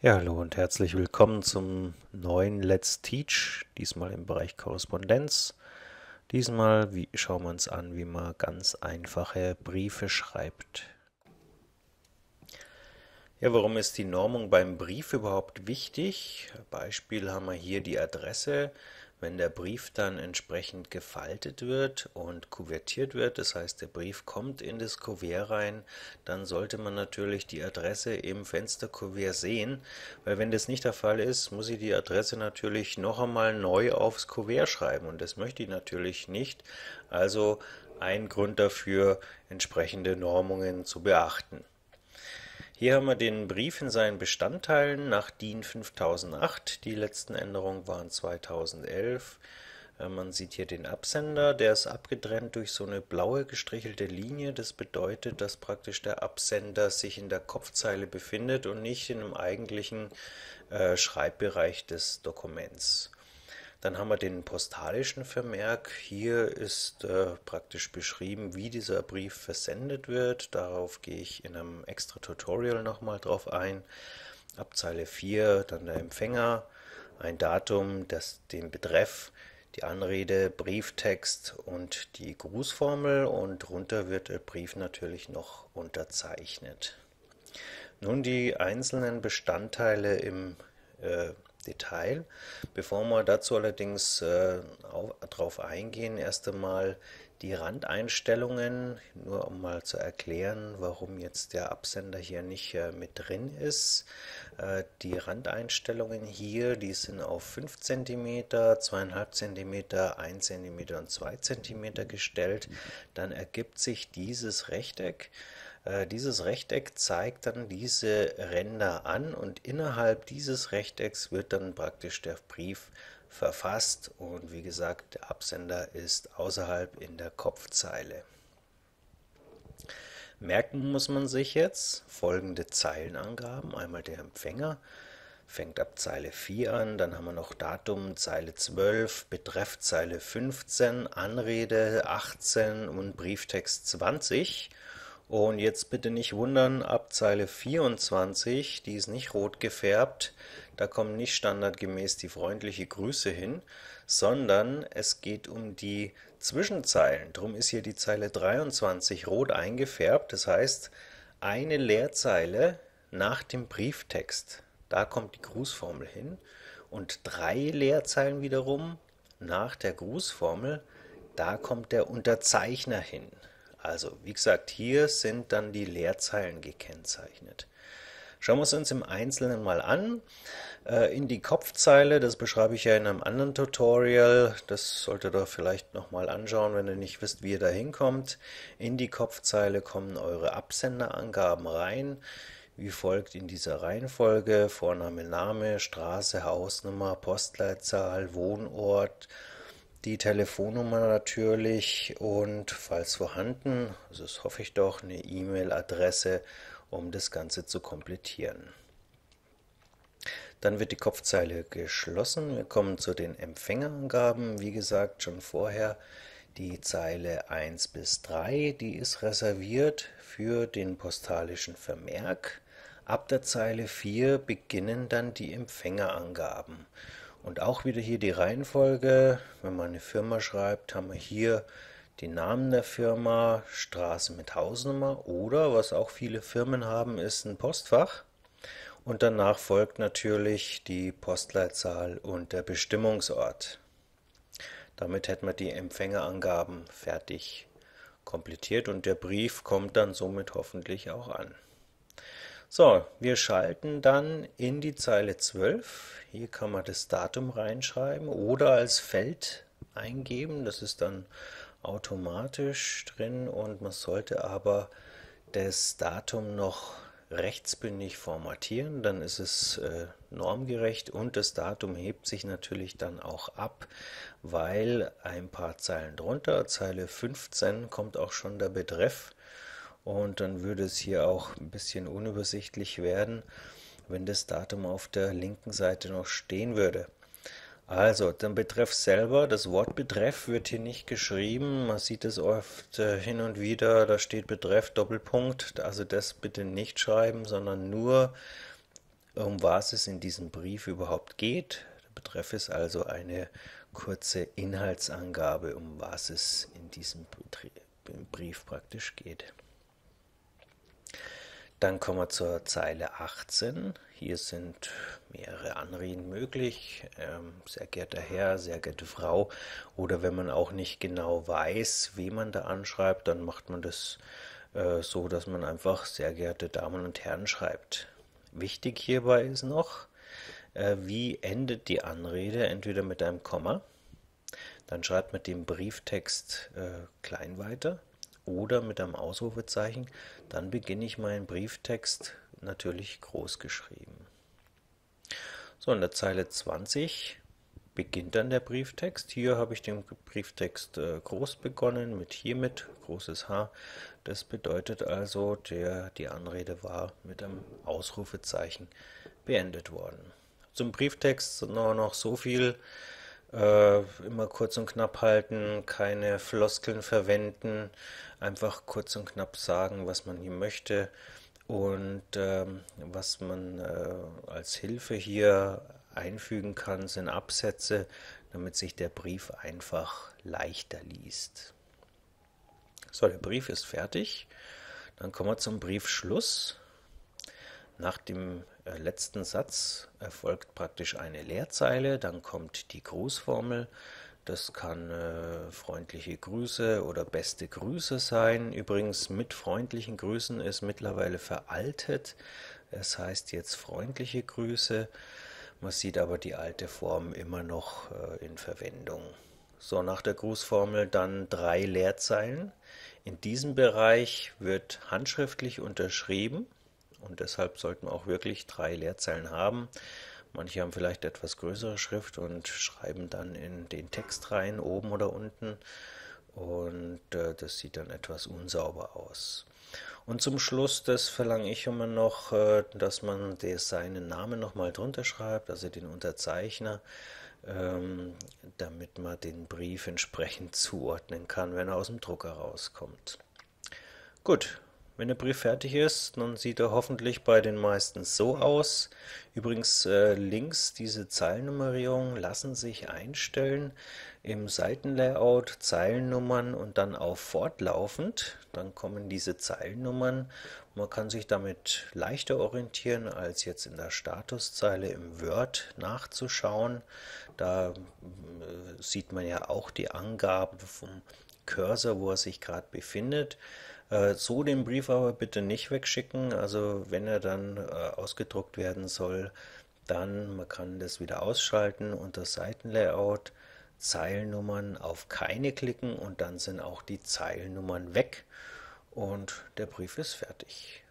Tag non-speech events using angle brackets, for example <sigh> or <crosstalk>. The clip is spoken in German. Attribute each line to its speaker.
Speaker 1: Ja, hallo und herzlich willkommen zum neuen Let's Teach, diesmal im Bereich Korrespondenz. Diesmal wie, schauen wir uns an, wie man ganz einfache Briefe schreibt. Ja, warum ist die Normung beim Brief überhaupt wichtig? Beispiel haben wir hier die Adresse. Wenn der Brief dann entsprechend gefaltet wird und kuvertiert wird, das heißt der Brief kommt in das Kuvert rein, dann sollte man natürlich die Adresse im Fensterkuvert sehen, weil wenn das nicht der Fall ist, muss ich die Adresse natürlich noch einmal neu aufs Kuvert schreiben und das möchte ich natürlich nicht. Also ein Grund dafür, entsprechende Normungen zu beachten. Hier haben wir den Brief in seinen Bestandteilen nach DIN 5008. Die letzten Änderungen waren 2011. Äh, man sieht hier den Absender, der ist abgetrennt durch so eine blaue gestrichelte Linie. Das bedeutet, dass praktisch der Absender sich in der Kopfzeile befindet und nicht in dem eigentlichen äh, Schreibbereich des Dokuments. Dann haben wir den postalischen Vermerk. Hier ist äh, praktisch beschrieben, wie dieser Brief versendet wird. Darauf gehe ich in einem extra Tutorial nochmal drauf ein. Ab Zeile 4 dann der Empfänger, ein Datum, das, den Betreff, die Anrede, Brieftext und die Grußformel und runter wird der Brief natürlich noch unterzeichnet. Nun die einzelnen Bestandteile im äh, Detail. Bevor wir dazu allerdings äh, darauf eingehen, erst einmal die Randeinstellungen, nur um mal zu erklären, warum jetzt der Absender hier nicht äh, mit drin ist. Äh, die Randeinstellungen hier, die sind auf 5 cm, 2,5 cm, 1 cm und 2 cm gestellt. Dann ergibt sich dieses Rechteck. Äh, dieses Rechteck zeigt dann diese Ränder an und innerhalb dieses Rechtecks wird dann praktisch der Brief verfasst und wie gesagt, der Absender ist außerhalb in der Kopfzeile. Merken muss man sich jetzt folgende Zeilenangaben. Einmal der Empfänger, fängt ab Zeile 4 an, dann haben wir noch Datum, Zeile 12, Betreff Zeile 15, Anrede 18 und Brieftext 20. Und jetzt bitte nicht wundern, ab Zeile 24, die ist nicht rot gefärbt, da kommen nicht standardgemäß die freundliche Grüße hin, sondern es geht um die Zwischenzeilen. Drum ist hier die Zeile 23 rot eingefärbt, das heißt eine Leerzeile nach dem Brieftext. Da kommt die Grußformel hin und drei Leerzeilen wiederum nach der Grußformel, da kommt der Unterzeichner hin. Also, wie gesagt, hier sind dann die Leerzeilen gekennzeichnet. Schauen wir es uns im Einzelnen mal an. Äh, in die Kopfzeile, das beschreibe ich ja in einem anderen Tutorial, das solltet ihr vielleicht nochmal anschauen, wenn ihr nicht wisst, wie ihr da hinkommt. In die Kopfzeile kommen eure Absenderangaben rein, wie folgt in dieser Reihenfolge, Vorname, Name, Straße, Hausnummer, Postleitzahl, Wohnort, die Telefonnummer natürlich und falls vorhanden, also das hoffe ich doch, eine E-Mail-Adresse, um das Ganze zu komplettieren. Dann wird die Kopfzeile geschlossen. Wir kommen zu den Empfängerangaben. Wie gesagt, schon vorher die Zeile 1 bis 3, die ist reserviert für den postalischen Vermerk. Ab der Zeile 4 beginnen dann die Empfängerangaben. Und auch wieder hier die Reihenfolge, wenn man eine Firma schreibt, haben wir hier den Namen der Firma, Straße mit Hausnummer oder was auch viele Firmen haben, ist ein Postfach. Und danach folgt natürlich die Postleitzahl und der Bestimmungsort. Damit hätten wir die Empfängerangaben fertig komplettiert und der Brief kommt dann somit hoffentlich auch an. So, wir schalten dann in die Zeile 12. Hier kann man das Datum reinschreiben oder als Feld eingeben. Das ist dann automatisch drin und man sollte aber das Datum noch rechtsbündig formatieren. Dann ist es äh, normgerecht und das Datum hebt sich natürlich dann auch ab, weil ein paar Zeilen drunter, Zeile 15, kommt auch schon der Betreff und dann würde es hier auch ein bisschen unübersichtlich werden, wenn das Datum auf der linken Seite noch stehen würde. Also, dann Betreff selber, das Wort Betreff wird hier nicht geschrieben. Man sieht es oft äh, hin und wieder, da steht Betreff Doppelpunkt. Also das bitte nicht schreiben, sondern nur, um was es in diesem Brief überhaupt geht. Der Betreff ist also eine kurze Inhaltsangabe, um was es in diesem Brief praktisch geht. Dann kommen wir zur Zeile 18. Hier sind mehrere Anreden möglich. Ähm, sehr geehrter Herr, sehr geehrte Frau. Oder wenn man auch nicht genau weiß, wen man da anschreibt, dann macht man das äh, so, dass man einfach sehr geehrte Damen und Herren schreibt. Wichtig hierbei ist noch, äh, wie endet die Anrede? Entweder mit einem Komma, dann schreibt man den Brieftext äh, klein weiter oder mit einem Ausrufezeichen, dann beginne ich meinen Brieftext natürlich groß geschrieben. So, in der Zeile 20 beginnt dann der Brieftext. Hier habe ich den Brieftext äh, groß begonnen mit hiermit, großes H. Das bedeutet also, der, die Anrede war mit einem Ausrufezeichen beendet worden. Zum Brieftext nur noch so viel äh, immer kurz und knapp halten, keine Floskeln verwenden, einfach kurz und knapp sagen, was man hier möchte und ähm, was man äh, als Hilfe hier einfügen kann, sind Absätze, damit sich der Brief einfach leichter liest. So, der Brief ist fertig. Dann kommen wir zum Briefschluss. Nach dem äh, letzten Satz erfolgt praktisch eine Leerzeile, dann kommt die Grußformel. Das kann äh, freundliche Grüße oder beste Grüße sein. Übrigens mit freundlichen Grüßen ist mittlerweile veraltet. Es heißt jetzt freundliche Grüße. Man sieht aber die alte Form immer noch äh, in Verwendung. So, nach der Grußformel dann drei Leerzeilen. In diesem Bereich wird handschriftlich unterschrieben. Und deshalb sollten wir auch wirklich drei Leerzeilen haben. Manche haben vielleicht etwas größere Schrift und schreiben dann in den Text rein, oben oder unten. Und äh, das sieht dann etwas unsauber aus. Und zum Schluss, das verlange ich immer noch, äh, dass man der, seinen Namen nochmal drunter schreibt, also den Unterzeichner, ähm, damit man den Brief entsprechend <laughs> zuordnen kann, wenn er aus dem Drucker rauskommt. Gut, wenn der Brief fertig ist, dann sieht er hoffentlich bei den meisten so aus. Übrigens äh, links diese Zeilennummerierung lassen sich einstellen im Seitenlayout Zeilennummern und dann auf fortlaufend. Dann kommen diese Zeilennummern. Man kann sich damit leichter orientieren, als jetzt in der Statuszeile im Word nachzuschauen. Da äh, sieht man ja auch die Angaben vom Cursor, wo er sich gerade befindet. Äh, so den Brief aber bitte nicht wegschicken. Also wenn er dann äh, ausgedruckt werden soll, dann man kann das wieder ausschalten unter Seitenlayout, Zeilennummern auf keine klicken und dann sind auch die Zeilennummern weg und der Brief ist fertig.